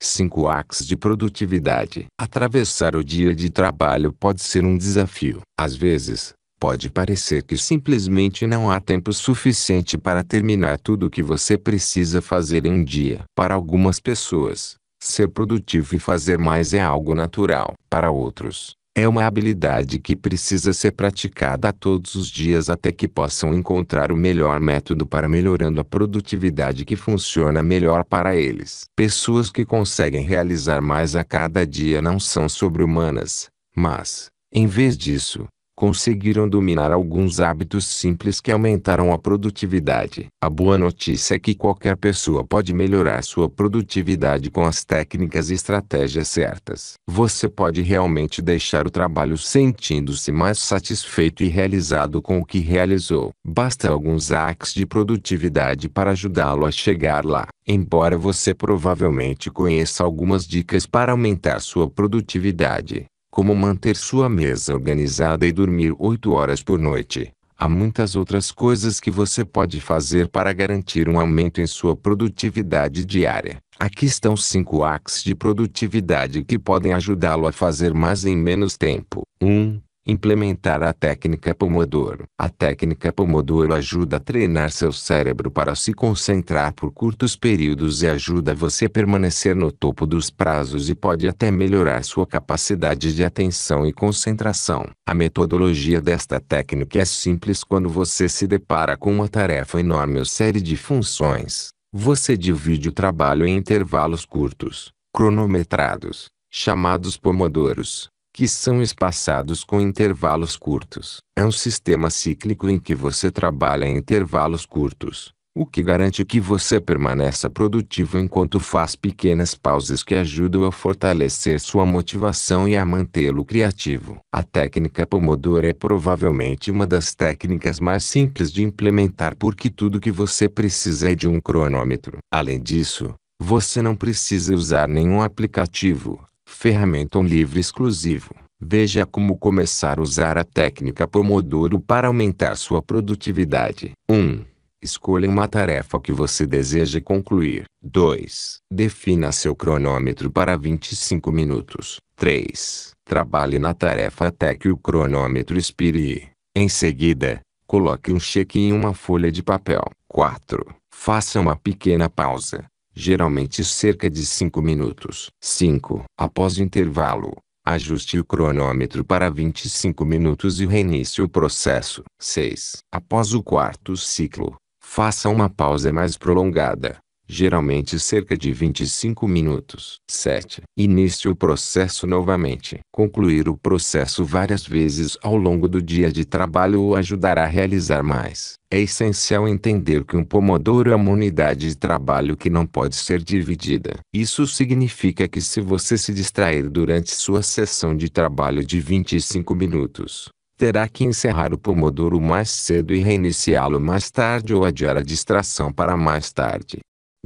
Cinco axes de produtividade. Atravessar o dia de trabalho pode ser um desafio. Às vezes, pode parecer que simplesmente não há tempo suficiente para terminar tudo o que você precisa fazer em um dia. Para algumas pessoas, ser produtivo e fazer mais é algo natural. Para outros, é uma habilidade que precisa ser praticada todos os dias até que possam encontrar o melhor método para melhorando a produtividade que funciona melhor para eles. Pessoas que conseguem realizar mais a cada dia não são sobre-humanas, mas, em vez disso, conseguiram dominar alguns hábitos simples que aumentaram a produtividade. A boa notícia é que qualquer pessoa pode melhorar sua produtividade com as técnicas e estratégias certas. Você pode realmente deixar o trabalho sentindo-se mais satisfeito e realizado com o que realizou. Basta alguns hacks de produtividade para ajudá-lo a chegar lá. Embora você provavelmente conheça algumas dicas para aumentar sua produtividade, como manter sua mesa organizada e dormir 8 horas por noite. Há muitas outras coisas que você pode fazer para garantir um aumento em sua produtividade diária. Aqui estão 5 hacks de produtividade que podem ajudá-lo a fazer mais em menos tempo. 1. Um, Implementar a técnica Pomodoro. A técnica Pomodoro ajuda a treinar seu cérebro para se concentrar por curtos períodos e ajuda você a permanecer no topo dos prazos e pode até melhorar sua capacidade de atenção e concentração. A metodologia desta técnica é simples quando você se depara com uma tarefa enorme ou série de funções. Você divide o trabalho em intervalos curtos, cronometrados, chamados pomodoros que são espaçados com intervalos curtos. É um sistema cíclico em que você trabalha em intervalos curtos, o que garante que você permaneça produtivo enquanto faz pequenas pausas que ajudam a fortalecer sua motivação e a mantê-lo criativo. A técnica Pomodoro é provavelmente uma das técnicas mais simples de implementar porque tudo que você precisa é de um cronômetro. Além disso, você não precisa usar nenhum aplicativo ferramenta um livro exclusivo. Veja como começar a usar a técnica Pomodoro para aumentar sua produtividade. 1. Escolha uma tarefa que você deseja concluir. 2. Defina seu cronômetro para 25 minutos. 3. Trabalhe na tarefa até que o cronômetro expire. Em seguida, coloque um cheque em uma folha de papel. 4. Faça uma pequena pausa geralmente cerca de 5 minutos. 5. Após o intervalo, ajuste o cronômetro para 25 minutos e reinicie o processo. 6. Após o quarto ciclo, faça uma pausa mais prolongada, geralmente cerca de 25 minutos. 7. Inicie o processo novamente. Concluir o processo várias vezes ao longo do dia de trabalho o ajudará a realizar mais. É essencial entender que um pomodoro é uma unidade de trabalho que não pode ser dividida. Isso significa que se você se distrair durante sua sessão de trabalho de 25 minutos, terá que encerrar o pomodoro mais cedo e reiniciá-lo mais tarde ou adiar a distração para mais tarde.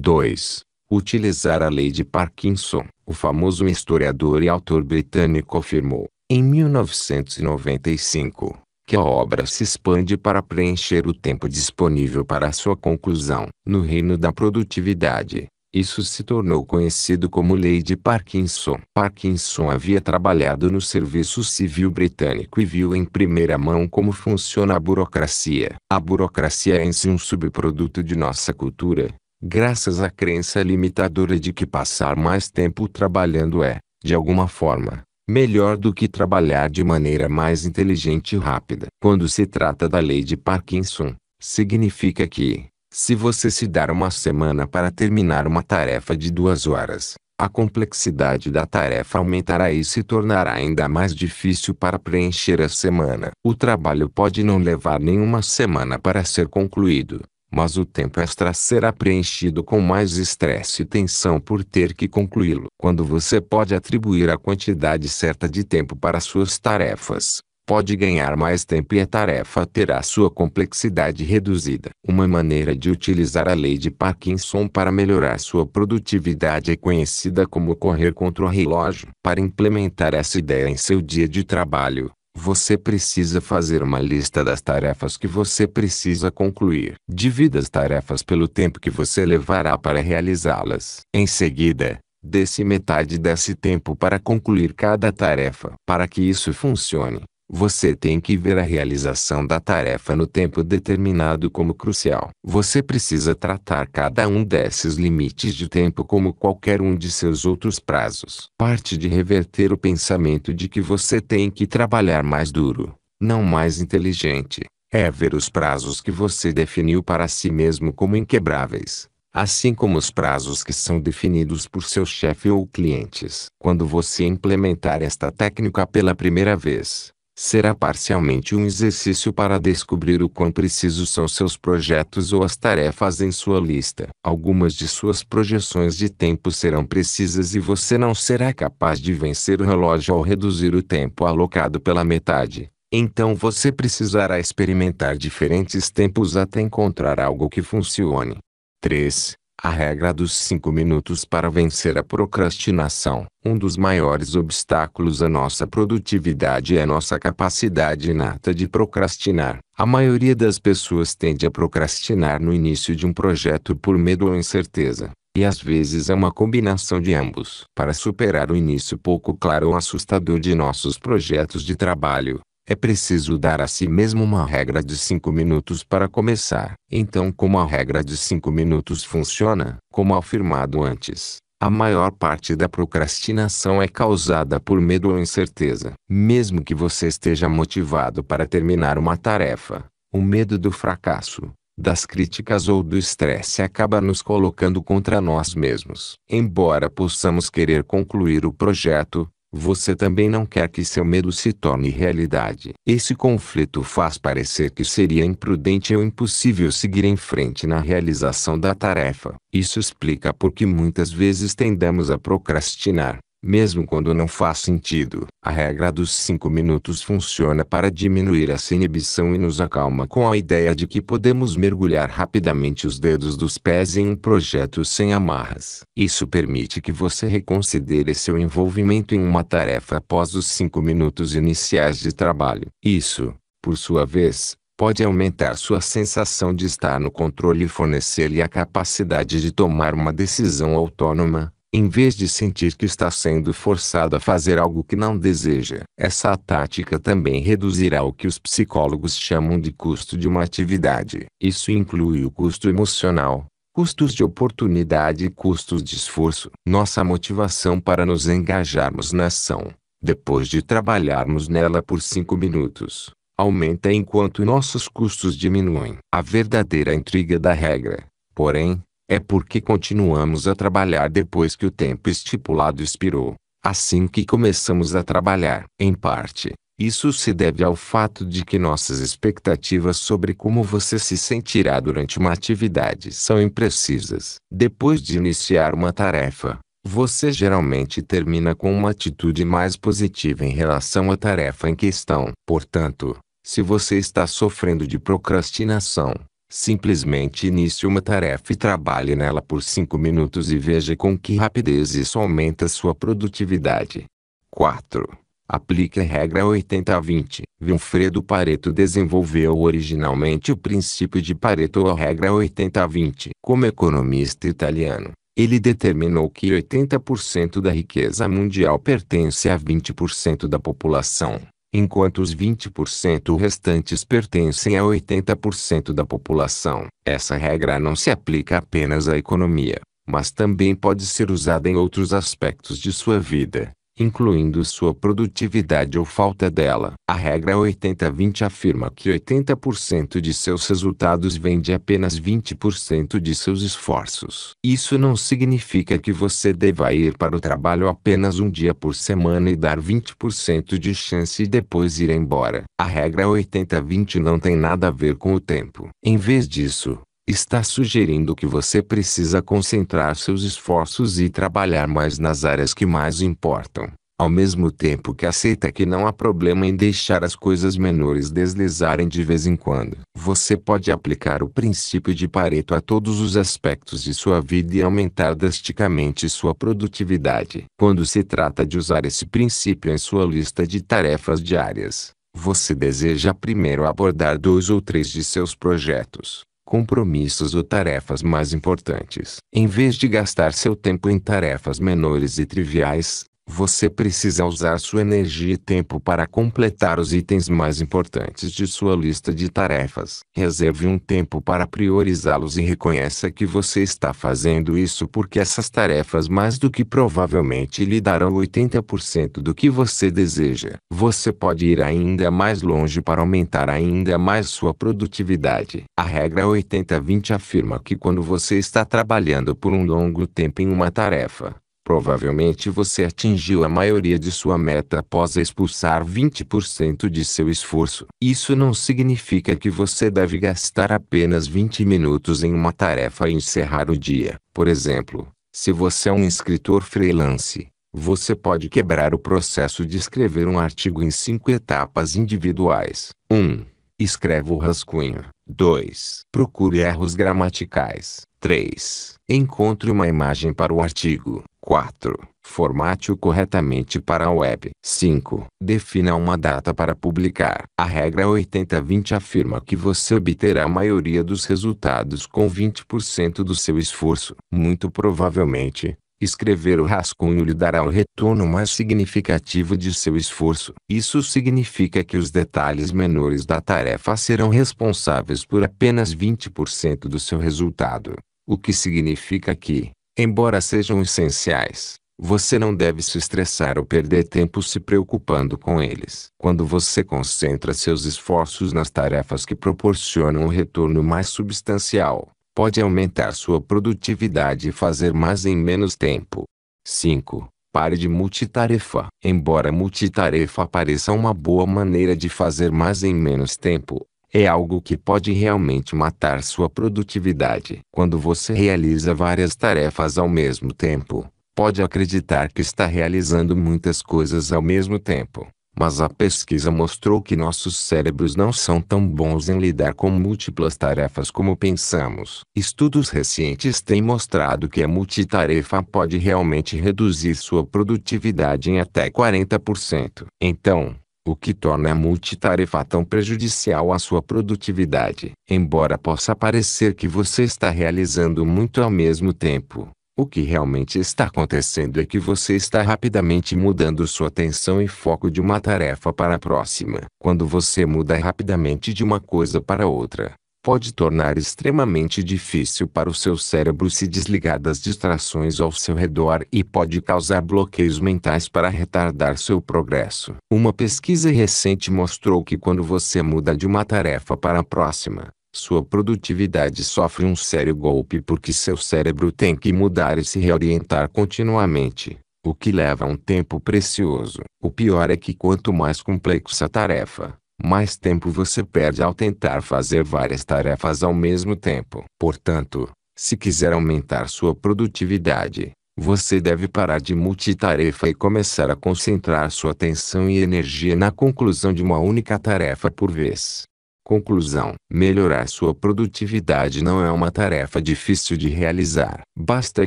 2. Utilizar a lei de Parkinson, o famoso historiador e autor britânico afirmou, em 1995, que a obra se expande para preencher o tempo disponível para sua conclusão. No reino da produtividade, isso se tornou conhecido como Lei de Parkinson. Parkinson havia trabalhado no serviço civil britânico e viu em primeira mão como funciona a burocracia. A burocracia é em si um subproduto de nossa cultura, graças à crença limitadora de que passar mais tempo trabalhando é, de alguma forma, melhor do que trabalhar de maneira mais inteligente e rápida. Quando se trata da lei de Parkinson, significa que, se você se dar uma semana para terminar uma tarefa de duas horas, a complexidade da tarefa aumentará e se tornará ainda mais difícil para preencher a semana. O trabalho pode não levar nenhuma semana para ser concluído, mas o tempo extra será preenchido com mais estresse e tensão por ter que concluí-lo. Quando você pode atribuir a quantidade certa de tempo para suas tarefas, pode ganhar mais tempo e a tarefa terá sua complexidade reduzida. Uma maneira de utilizar a lei de Parkinson para melhorar sua produtividade é conhecida como correr contra o relógio. Para implementar essa ideia em seu dia de trabalho, você precisa fazer uma lista das tarefas que você precisa concluir. Divida as tarefas pelo tempo que você levará para realizá-las. Em seguida, Desse metade desse tempo para concluir cada tarefa. Para que isso funcione, você tem que ver a realização da tarefa no tempo determinado como crucial. Você precisa tratar cada um desses limites de tempo como qualquer um de seus outros prazos. Parte de reverter o pensamento de que você tem que trabalhar mais duro, não mais inteligente, é ver os prazos que você definiu para si mesmo como inquebráveis assim como os prazos que são definidos por seu chefe ou clientes. Quando você implementar esta técnica pela primeira vez, será parcialmente um exercício para descobrir o quão precisos são seus projetos ou as tarefas em sua lista. Algumas de suas projeções de tempo serão precisas e você não será capaz de vencer o relógio ao reduzir o tempo alocado pela metade. Então você precisará experimentar diferentes tempos até encontrar algo que funcione. 3. A regra dos cinco minutos para vencer a procrastinação. Um dos maiores obstáculos à nossa produtividade é a nossa capacidade inata de procrastinar. A maioria das pessoas tende a procrastinar no início de um projeto por medo ou incerteza. E às vezes é uma combinação de ambos. Para superar o início pouco claro ou assustador de nossos projetos de trabalho, é preciso dar a si mesmo uma regra de 5 minutos para começar. Então, como a regra de 5 minutos funciona, como afirmado antes, a maior parte da procrastinação é causada por medo ou incerteza. Mesmo que você esteja motivado para terminar uma tarefa, o medo do fracasso, das críticas ou do estresse acaba nos colocando contra nós mesmos. Embora possamos querer concluir o projeto, você também não quer que seu medo se torne realidade. Esse conflito faz parecer que seria imprudente ou impossível seguir em frente na realização da tarefa. Isso explica por que muitas vezes tendemos a procrastinar mesmo quando não faz sentido. A regra dos cinco minutos funciona para diminuir essa inibição e nos acalma com a ideia de que podemos mergulhar rapidamente os dedos dos pés em um projeto sem amarras. Isso permite que você reconsidere seu envolvimento em uma tarefa após os cinco minutos iniciais de trabalho. Isso, por sua vez, pode aumentar sua sensação de estar no controle e fornecer-lhe a capacidade de tomar uma decisão autônoma em vez de sentir que está sendo forçado a fazer algo que não deseja. Essa tática também reduzirá o que os psicólogos chamam de custo de uma atividade. Isso inclui o custo emocional, custos de oportunidade e custos de esforço. Nossa motivação para nos engajarmos na ação, depois de trabalharmos nela por cinco minutos, aumenta enquanto nossos custos diminuem. A verdadeira intriga da regra, porém, é porque continuamos a trabalhar depois que o tempo estipulado expirou, assim que começamos a trabalhar. Em parte, isso se deve ao fato de que nossas expectativas sobre como você se sentirá durante uma atividade são imprecisas. Depois de iniciar uma tarefa, você geralmente termina com uma atitude mais positiva em relação à tarefa em questão. Portanto, se você está sofrendo de procrastinação, Simplesmente inicie uma tarefa e trabalhe nela por 5 minutos e veja com que rapidez isso aumenta sua produtividade. 4. Aplique a regra 80-20. Vilfredo Pareto desenvolveu originalmente o princípio de Pareto ou regra 80-20. Como economista italiano, ele determinou que 80% da riqueza mundial pertence a 20% da população enquanto os 20% restantes pertencem a 80% da população. Essa regra não se aplica apenas à economia, mas também pode ser usada em outros aspectos de sua vida incluindo sua produtividade ou falta dela. A regra 80-20 afirma que 80% de seus resultados vem de apenas 20% de seus esforços. Isso não significa que você deva ir para o trabalho apenas um dia por semana e dar 20% de chance e depois ir embora. A regra 80-20 não tem nada a ver com o tempo. Em vez disso, está sugerindo que você precisa concentrar seus esforços e trabalhar mais nas áreas que mais importam, ao mesmo tempo que aceita que não há problema em deixar as coisas menores deslizarem de vez em quando. Você pode aplicar o princípio de Pareto a todos os aspectos de sua vida e aumentar drasticamente sua produtividade. Quando se trata de usar esse princípio em sua lista de tarefas diárias, você deseja primeiro abordar dois ou três de seus projetos compromissos ou tarefas mais importantes. Em vez de gastar seu tempo em tarefas menores e triviais, você precisa usar sua energia e tempo para completar os itens mais importantes de sua lista de tarefas. Reserve um tempo para priorizá-los e reconheça que você está fazendo isso porque essas tarefas mais do que provavelmente lhe darão 80% do que você deseja. Você pode ir ainda mais longe para aumentar ainda mais sua produtividade. A regra 80-20 afirma que quando você está trabalhando por um longo tempo em uma tarefa, Provavelmente você atingiu a maioria de sua meta após expulsar 20% de seu esforço. Isso não significa que você deve gastar apenas 20 minutos em uma tarefa e encerrar o dia. Por exemplo, se você é um escritor freelance, você pode quebrar o processo de escrever um artigo em cinco etapas individuais. 1. Um, escreva o rascunho. 2. Procure erros gramaticais. 3. Encontre uma imagem para o artigo. 4. Formate-o corretamente para a web. 5. Defina uma data para publicar. A regra 80-20 afirma que você obterá a maioria dos resultados com 20% do seu esforço. Muito provavelmente, escrever o rascunho lhe dará o retorno mais significativo de seu esforço. Isso significa que os detalhes menores da tarefa serão responsáveis por apenas 20% do seu resultado. O que significa que, embora sejam essenciais, você não deve se estressar ou perder tempo se preocupando com eles. Quando você concentra seus esforços nas tarefas que proporcionam um retorno mais substancial, pode aumentar sua produtividade e fazer mais em menos tempo. 5. Pare de multitarefa. Embora multitarefa pareça uma boa maneira de fazer mais em menos tempo, é algo que pode realmente matar sua produtividade. Quando você realiza várias tarefas ao mesmo tempo, pode acreditar que está realizando muitas coisas ao mesmo tempo. Mas a pesquisa mostrou que nossos cérebros não são tão bons em lidar com múltiplas tarefas como pensamos. Estudos recentes têm mostrado que a multitarefa pode realmente reduzir sua produtividade em até 40%. Então, o que torna a multitarefa tão prejudicial à sua produtividade. Embora possa parecer que você está realizando muito ao mesmo tempo, o que realmente está acontecendo é que você está rapidamente mudando sua atenção e foco de uma tarefa para a próxima. Quando você muda rapidamente de uma coisa para outra, pode tornar extremamente difícil para o seu cérebro se desligar das distrações ao seu redor e pode causar bloqueios mentais para retardar seu progresso. Uma pesquisa recente mostrou que quando você muda de uma tarefa para a próxima, sua produtividade sofre um sério golpe porque seu cérebro tem que mudar e se reorientar continuamente, o que leva um tempo precioso. O pior é que quanto mais complexa a tarefa, mais tempo você perde ao tentar fazer várias tarefas ao mesmo tempo. Portanto, se quiser aumentar sua produtividade, você deve parar de multitarefa e começar a concentrar sua atenção e energia na conclusão de uma única tarefa por vez. Conclusão: melhorar sua produtividade não é uma tarefa difícil de realizar. Basta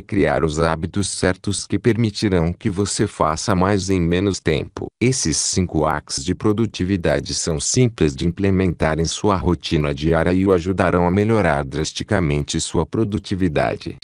criar os hábitos certos que permitirão que você faça mais em menos tempo. Esses cinco hacks de produtividade são simples de implementar em sua rotina diária e o ajudarão a melhorar drasticamente sua produtividade.